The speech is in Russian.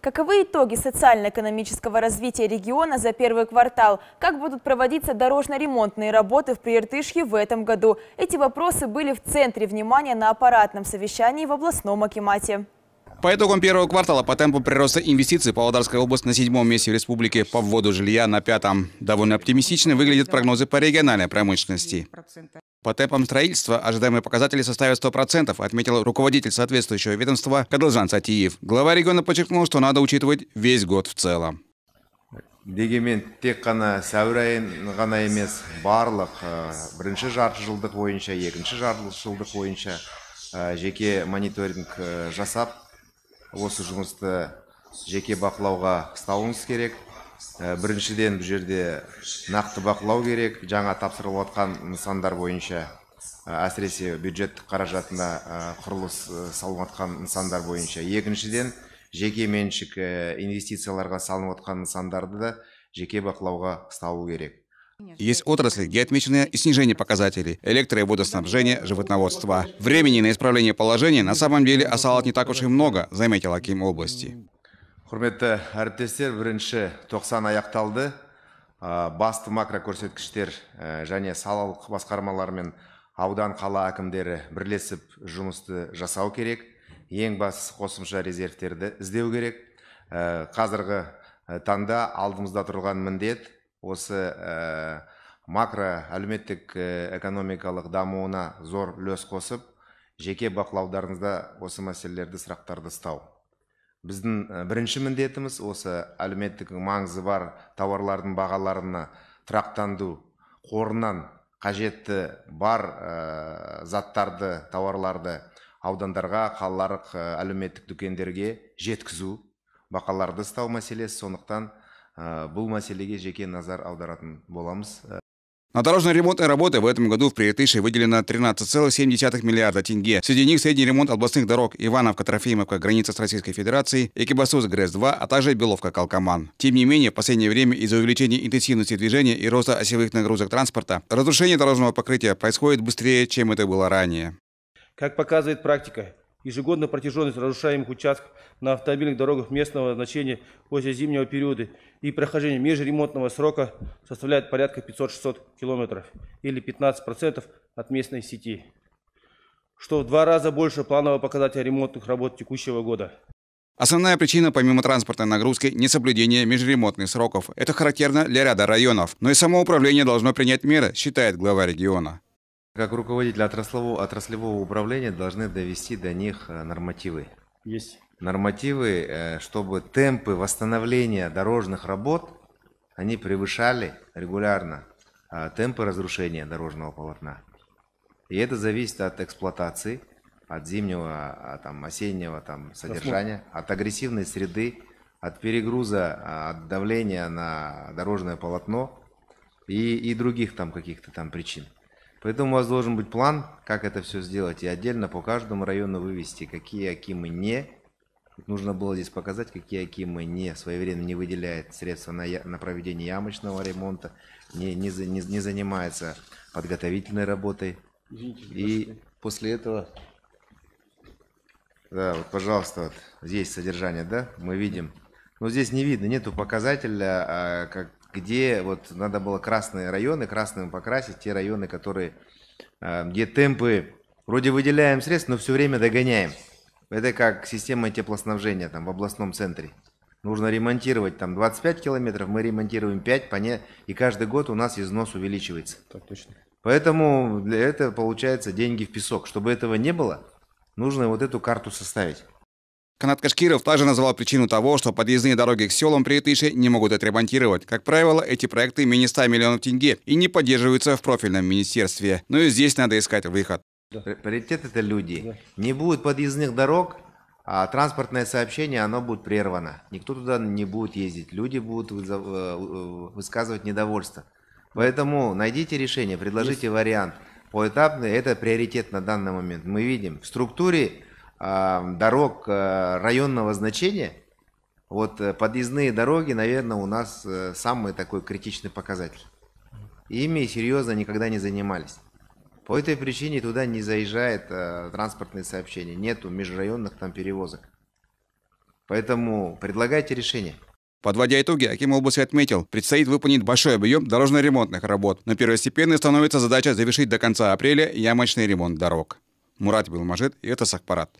Каковы итоги социально-экономического развития региона за первый квартал? Как будут проводиться дорожно-ремонтные работы в Прииртышье в этом году? Эти вопросы были в центре внимания на аппаратном совещании в областном Акимате. По итогам первого квартала по темпу прироста инвестиций Павлодарская область на седьмом месте в республике по вводу жилья на пятом. Довольно оптимистично выглядят прогнозы по региональной промышленности. По темпам строительства ожидаемые показатели составят 100%, отметил руководитель соответствующего ведомства Кадылжан Сатиев. Глава региона подчеркнул, что надо учитывать весь год в целом. дегенмен тек қана сәуір айын ғана емес барлық э, бірінші жарты жылдық бойынша екінші жарты жылдық бойынша э, жеке мониторинг э, жасап осы жұмысты жеке бақылауға ұстауымыз керек Э, біріншіден бұл жерде нақты бақылау керек жаңа тапсырылып отқан нысандар бойынша э, әсіресе бюджеттік қаражатына э, құрылыс салынып отқан нысандар бойынша екіншіден жеке меншік инвестицияларға салынып отқан нысандарды да жеке бақылауға салу керек есть отрасли, где и снижение показателей – электро- и водоснабжения, животноводства. Времени на исправление положения на самом деле осталось не так уж и много, заметил Аким области құрметті әріптестер бірінші 90 аяқталды басты макро көрсеткіштер және салалық басқармалар мен аудан қала әкімдері бірлесіп жұмысты жасау керек ең бас қосымша резервтерді іздеу керек қазіргі таңда алдымызда тұрған міндет осы макро әлеуметтік экономикалық дамуына зор үлес қосып жеке бақылаударыңызда осы мәселелерді сұрақтарды ұстау біздің бірінші міндетіміз осы әлеуметтік маңызы бар тауарлардың бағаларына тұрақтанду қорынан қажетті бар заттарды тауарларды аудандарға қалалық әлеуметтік дүкендерге жеткізу бақаларды ұстау мәселесі сондықтан бұл мәселеге жеке назар аударатын боламыз На дорожные ремонтные работы в этом году в Прииртыше выделено 13,7 миллиарда тенге. Среди них средний ремонт областных дорог Ивановка-Трофимовка, граница с Российской Федерацией, Экибасус ГРЭС-2, а также Беловка-Калкаман. Тем не менее, в последнее время из-за увеличения интенсивности движения и роста осевых нагрузок транспорта, разрушение дорожного покрытия происходит быстрее, чем это было ранее. Как показывает практика, Ежегодно протяженность разрушаемых участков на автомобильных дорогах местного значения после зимнего периода и прохождение межремонтного срока составляет порядка 500-600 километров или 15% от местной сети, что в два раза больше планового показателя ремонтных работ текущего года. Основная причина, помимо транспортной нагрузки, несоблюдение межремонтных сроков. Это характерно для ряда районов. Но и само управление должно принять меры, считает глава региона как руководитель отраслевого, отраслевого управления должны довести до них э, нормативы. Есть. Нормативы, э, чтобы темпы восстановления дорожных работ, они превышали регулярно э, темпы разрушения дорожного полотна. И это зависит от эксплуатации, от зимнего, а, там, осеннего там, содержания, от агрессивной среды, от перегруза, а, от давления на дорожное полотно и, и других там каких-то там причин. Поэтому у вас должен быть план, как это все сделать, и отдельно по каждому району вывести, какие акимы не. Нужно было здесь показать, какие акимы не своевременно не выделяет средства на, на проведение ямочного ремонта, не, не, не, не занимается подготовительной работой. Извините, и после этого, да, вот, пожалуйста, вот здесь содержание, да, мы видим. Но ну, здесь не видно, нету показателя, а как где вот надо было красные районы, красным покрасить, те районы, которые, э, где темпы, вроде выделяем средств, но все время догоняем. Это как система теплоснабжения там в областном центре. Нужно ремонтировать там 25 километров, мы ремонтируем 5, по и каждый год у нас износ увеличивается. Так точно. Поэтому для этого получается деньги в песок. Чтобы этого не было, нужно вот эту карту составить. Канат Кашкиров также назвал причину того, что подъездные дороги к селам при Иртыше не могут отремонтировать. Как правило, эти проекты менее 100 миллионов тенге и не поддерживаются в профильном министерстве. Но и здесь надо искать выход. Приоритет это люди. Не будет подъездных дорог, а транспортное сообщение, оно будет прервано. Никто туда не будет ездить. Люди будут э, э, высказывать недовольство. Поэтому найдите решение, предложите вариант. Поэтапный – это приоритет на данный момент. Мы видим в структуре дорог э, районного значения, вот э, подъездные дороги, наверное, у нас э, самый такой критичный показатель. Ими серьезно никогда не занимались. По этой причине туда не заезжает транспортное сообщение нету межрайонных там перевозок. Поэтому предлагайте решение. Подводя итоги, Аким области отметил, предстоит выполнить большой объем дорожно-ремонтных работ, но первостепенной становится задача завершить до конца апреля ямочный ремонт дорог. Мурат Белмажит и это Сахпарат.